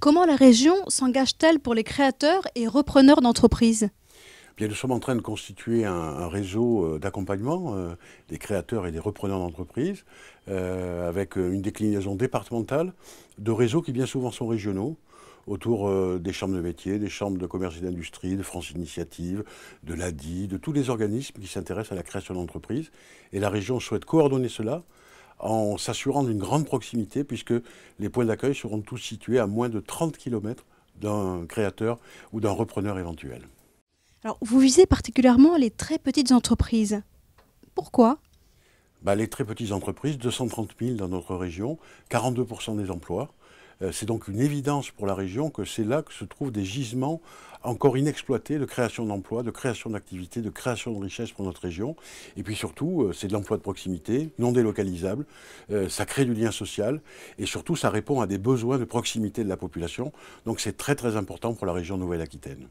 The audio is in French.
Comment la région s'engage-t-elle pour les créateurs et repreneurs d'entreprises eh Bien, nous sommes en train de constituer un, réseau euh, d'accompagnement euh, des créateurs et des repreneurs d'entreprises euh, avec une déclinaison départementale de réseaux qui bien souvent sont régionaux autour des chambres de métiers, des chambres de commerce et d'industrie, de France Initiative, de l'ADI, de tous les organismes qui s'intéressent à la création d'entreprises. Et la région souhaite coordonner cela en s'assurant d'une grande proximité, puisque les points d'accueil seront tous situés à moins de 30 km d'un créateur ou d'un repreneur éventuel. Alors, vous visez particulièrement les très petites entreprises. Pourquoi bah, Les très petites entreprises, 230 000 dans notre région, 42% des emplois, euh, c'est donc une évidence pour la région que c'est là que se trouvent des gisements encore inexploités de création d'emplois, de création d'activités, de création de richesses pour notre région. Et puis surtout, euh, c'est de l'emploi de proximité, non délocalisable. Euh, ça crée du lien social et surtout, ça répond à des besoins de proximité de la population. Donc c'est très très important pour la région Nouvelle-Aquitaine.